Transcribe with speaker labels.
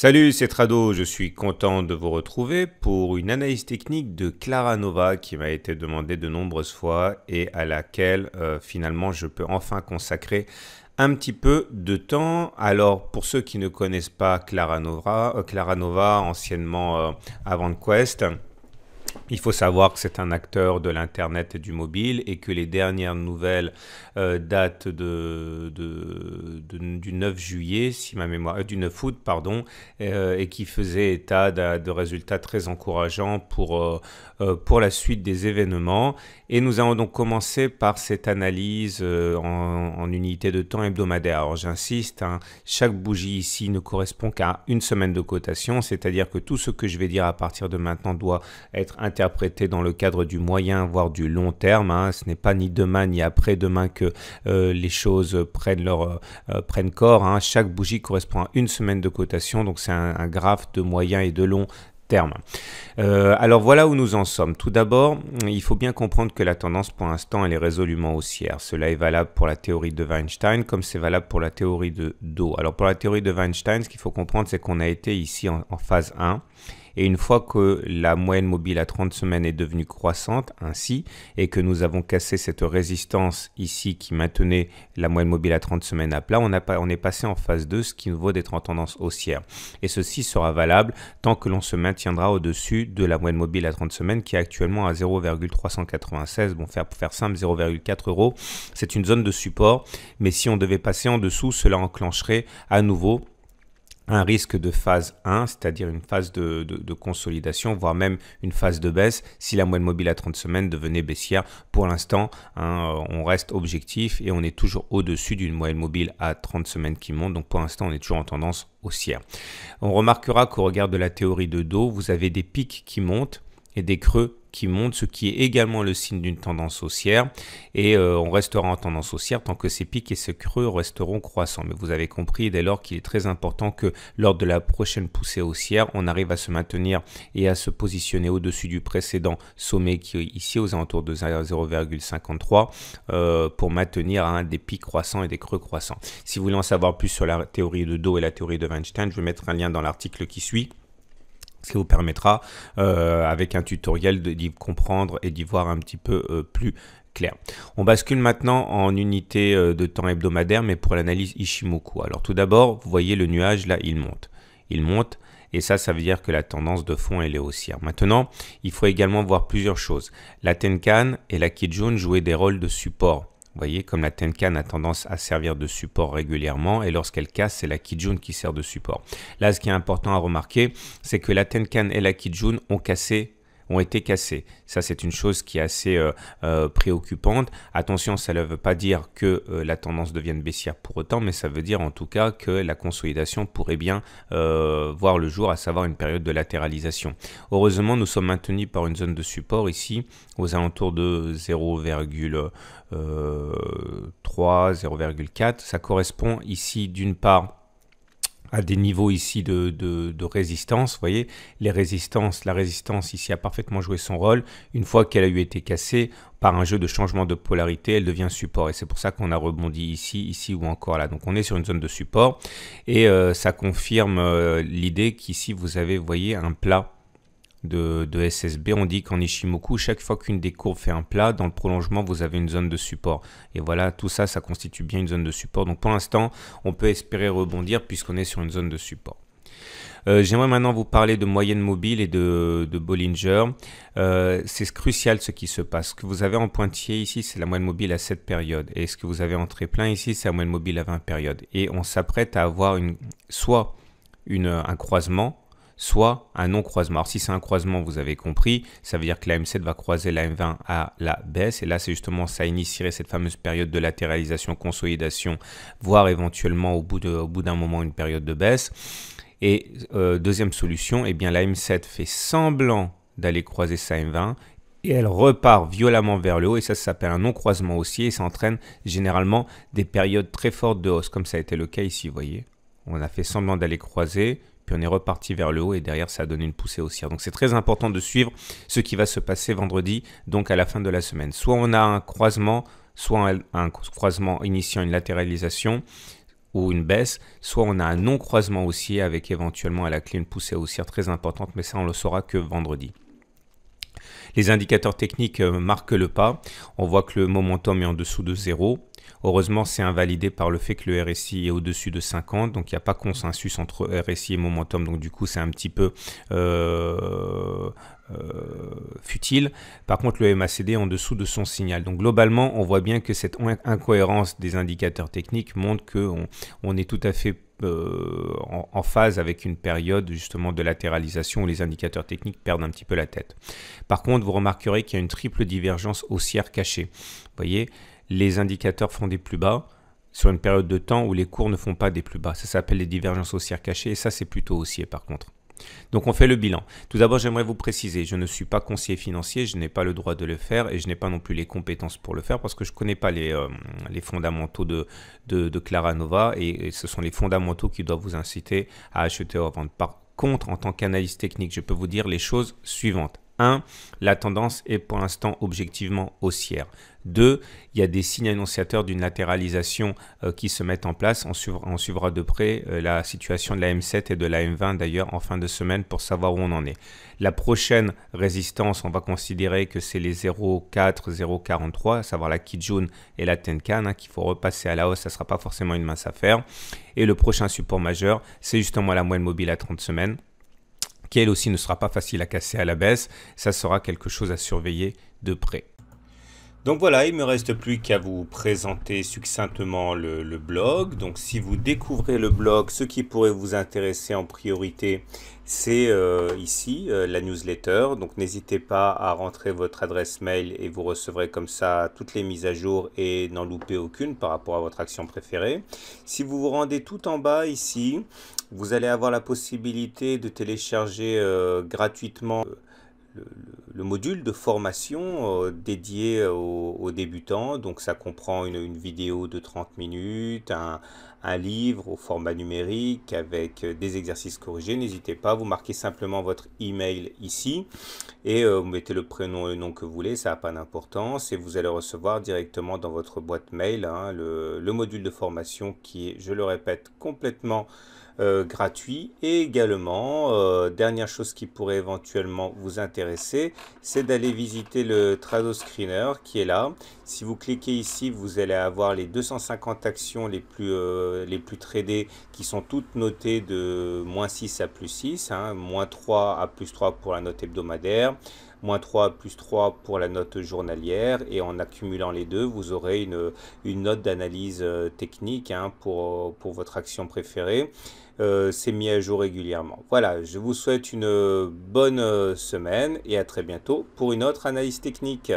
Speaker 1: Salut, c'est Trado, je suis content de vous retrouver pour une analyse technique de Clara Nova qui m'a été demandée de nombreuses fois et à laquelle euh, finalement je peux enfin consacrer un petit peu de temps. Alors pour ceux qui ne connaissent pas Clara Nova, euh, Clara Nova anciennement euh, Avant Quest, il faut savoir que c'est un acteur de l'Internet et du mobile et que les dernières nouvelles euh, datent de, du 9 juillet, si ma mémoire, euh, du 9 août, pardon, euh, et qui faisait état de, résultats très encourageants pour, pour la suite des événements. Et nous allons donc commencer par cette analyse en, unité de temps hebdomadaire. Alors j'insiste, hein, chaque bougie ici ne correspond qu'à une semaine de cotation, c'est-à-dire que tout ce que je vais dire à partir de maintenant doit être interprété dans le cadre du moyen, voire du long terme. Hein. Ce n'est pas ni demain ni après-demain que euh, les choses prennent, leur, euh, euh, prennent corps. Hein. Chaque bougie correspond à une semaine de cotation, donc c'est un, graphe de moyen et de long terme. alors voilà où nous en sommes. Tout d'abord, il faut bien comprendre que la tendance pour l'instant elle est résolument haussière. Cela est valable pour la théorie de Weinstein comme c'est valable pour la théorie de Do. Alors pour la théorie de Weinstein, ce qu'il faut comprendre c'est qu'on a été ici en phase 1 et une fois que la moyenne mobile à 30 semaines est devenue croissante ainsi, et que nous avons cassé cette résistance ici qui maintenait la moyenne mobile à 30 semaines à plat, on, est passé en phase 2, ce qui nous vaut d'être en tendance haussière. Et ceci sera valable tant que l'on se maintiendra au-dessus de la moyenne mobile à 30 semaines qui est actuellement à 0,396. Bon, faire, pour faire simple, 0,4 euros. C'est une zone de support, mais si on devait passer en dessous, cela enclencherait à nouveau un risque de phase 1, c'est-à-dire une phase de, consolidation, voire même une phase de baisse si la moyenne mobile à 30 semaines devenait baissière. Pour l'instant, hein, euh, on reste objectif et on est toujours au-dessus d'une moyenne mobile à 30 semaines qui monte. Donc pour l'instant, on est toujours en tendance haussière. On remarquera qu'au regard de la théorie de Do, vous avez des pics qui montent et des creux qui monte, ce qui est également le signe d'une tendance haussière. Et euh, on restera en tendance haussière tant que ces pics et ces creux resteront croissants. Mais vous avez compris dès lors qu'il est très important que lors de la prochaine poussée haussière, on arrive à se maintenir et à se positionner au-dessus du précédent sommet qui est ici aux alentours de 0,53 euh, pour maintenir un hein, des pics croissants et des creux croissants. Si vous voulez en savoir plus sur la théorie de Do et la théorie de Weinstein, je vais mettre un lien dans l'article qui suit ce qui vous permettra, euh, avec un tutoriel, d'y comprendre et d'y voir un petit peu euh, plus clair. On bascule maintenant en unité euh, de temps hebdomadaire, mais pour l'analyse Ishimoku. Alors tout d'abord, vous voyez le nuage, là, il monte. Il monte, et ça, ça veut dire que la tendance de fond, elle est haussière. Maintenant, il faut également voir plusieurs choses. La Tenkan et la Kijun jouaient des rôles de support vous voyez, comme la Tenkan a tendance à servir de support régulièrement, et lorsqu'elle casse, c'est la Kijun qui sert de support. Là, ce qui est important à remarquer, c'est que la Tenkan et la Kijun ont cassé ont été cassés. Ça, c'est une chose qui est assez euh, euh, préoccupante. Attention, ça ne veut pas dire que euh, la tendance devienne baissière pour autant, mais ça veut dire en tout cas que la consolidation pourrait bien voir le jour, à savoir une période de latéralisation. Heureusement, nous sommes maintenus par une zone de support ici aux alentours de 0,3, 0,4. Ça correspond ici d'une part à des niveaux ici de, résistance. Vous voyez, les résistances, la résistance ici a parfaitement joué son rôle. Une fois qu'elle a eu été cassée par un jeu de changement de polarité, elle devient support. Et c'est pour ça qu'on a rebondi ici, ici ou encore là. Donc on est sur une zone de support et euh, ça confirme euh, l'idée qu'ici vous avez, vous voyez, un plat de, SSB, on dit qu'en Ishimoku, chaque fois qu'une des courbes fait un plat, dans le prolongement, vous avez une zone de support. Et voilà, tout ça, ça constitue bien une zone de support. Donc pour l'instant, on peut espérer rebondir puisqu'on est sur une zone de support. Euh, j'aimerais maintenant vous parler de moyenne mobile et de, Bollinger. Euh, c'est crucial ce qui se passe. Ce que vous avez en pointillé ici, c'est la moyenne mobile à 7 périodes. Et ce que vous avez en très plein ici, c'est la moyenne mobile à 20 périodes. Et on s'apprête à avoir une, soit une, un croisement soit un non-croisement. Alors si c'est un croisement, vous avez compris, ça veut dire que la M7 va croiser la M20 à la baisse. Et là, c'est justement, ça initierait cette fameuse période de latéralisation, consolidation, voire éventuellement au bout d'un moment une période de baisse. Et euh, deuxième solution, eh bien, la M7 fait semblant d'aller croiser sa M20 et elle repart violemment vers le haut et ça, ça s'appelle un non-croisement haussier. et ça entraîne généralement des périodes très fortes de hausse comme ça a été le cas ici, vous voyez. On a fait semblant d'aller croiser, puis on est reparti vers le haut et derrière ça a donné une poussée haussière. Donc c'est très important de suivre ce qui va se passer vendredi, donc à la fin de la semaine. Soit on a un croisement, soit un croisement initiant une latéralisation ou une baisse, soit on a un non-croisement haussier avec éventuellement à la clé une poussée haussière très importante, mais ça on le saura que vendredi. Les indicateurs techniques euh, marquent le pas. On voit que le momentum est en dessous de 0. Heureusement, c'est invalidé par le fait que le RSI est au-dessus de 50, donc il n'y a pas consensus entre RSI et momentum, donc du coup c'est un petit peu euh, euh, futile. Par contre, le MACD est en dessous de son signal. Donc globalement, on voit bien que cette incohérence des indicateurs techniques montre que on est tout à fait euh, en, en, phase avec une période justement de latéralisation où les indicateurs techniques perdent un petit peu la tête. Par contre, vous remarquerez qu'il y a une triple divergence haussière cachée. Vous voyez, les indicateurs font des plus bas sur une période de temps où les cours ne font pas des plus bas. Ça s'appelle les divergences haussières cachées et ça c'est plutôt haussier par contre. Donc on fait le bilan. Tout d'abord, j'aimerais vous préciser, je ne suis pas conseiller financier, je n'ai pas le droit de le faire et je n'ai pas non plus les compétences pour le faire parce que je ne connais pas les, euh, fondamentaux de, Clara Nova et, ce sont les fondamentaux qui doivent vous inciter à acheter ou à vendre. Par contre, en tant qu'analyste technique, je peux vous dire les choses suivantes. 1. La tendance est pour l'instant objectivement haussière. 2. Il y a des signes annonciateurs d'une latéralisation euh, qui se mettent en place. On suivra, de près euh, la situation de la M7 et de la M20 d'ailleurs en fin de semaine pour savoir où on en est. La prochaine résistance, on va considérer que c'est les 0,4, 0,43, à savoir la Kijun et la Tenkan hein, qu'il faut repasser à la hausse. Ça ne sera pas forcément une mince affaire. Et le prochain support majeur, c'est justement la moyenne mobile à 30 semaines qui elle aussi ne sera pas facile à casser à la baisse. Ça sera quelque chose à surveiller de près. Donc voilà, il ne me reste plus qu'à vous présenter succinctement le, blog. Donc si vous découvrez le blog, ce qui pourrait vous intéresser en priorité, c'est euh, ici euh, la newsletter. Donc n'hésitez pas à rentrer votre adresse mail et vous recevrez comme ça toutes les mises à jour et n'en loupez aucune par rapport à votre action préférée. Si vous vous rendez tout en bas ici, vous allez avoir la possibilité de télécharger euh, gratuitement le, module de formation euh, dédié aux, débutants. Donc ça comprend une, vidéo de 30 minutes, un, livre au format numérique avec euh, des exercices corrigés. N'hésitez pas, vous marquez simplement votre email ici et euh, vous mettez le prénom et le nom que vous voulez, ça n'a pas d'importance et vous allez recevoir directement dans votre boîte mail hein, le, le module de formation qui est, je le répète, complètement euh, gratuit. Et également, euh, dernière chose qui pourrait éventuellement vous intéresser, c'est d'aller visiter le Trado Screener qui est là. Si vous cliquez ici, vous allez avoir les 250 actions les plus, euh, les plus tradées qui sont toutes notées de moins 6 à plus 6, hein, moins 3 à plus 3 pour la note hebdomadaire, moins 3 à plus 3 pour la note journalière et en accumulant les deux vous aurez une, une note d'analyse technique hein, pour, pour votre action préférée. Euh, s'est c'est mis à jour régulièrement. Voilà, je vous souhaite une euh, bonne euh, semaine et à très bientôt pour une autre analyse technique.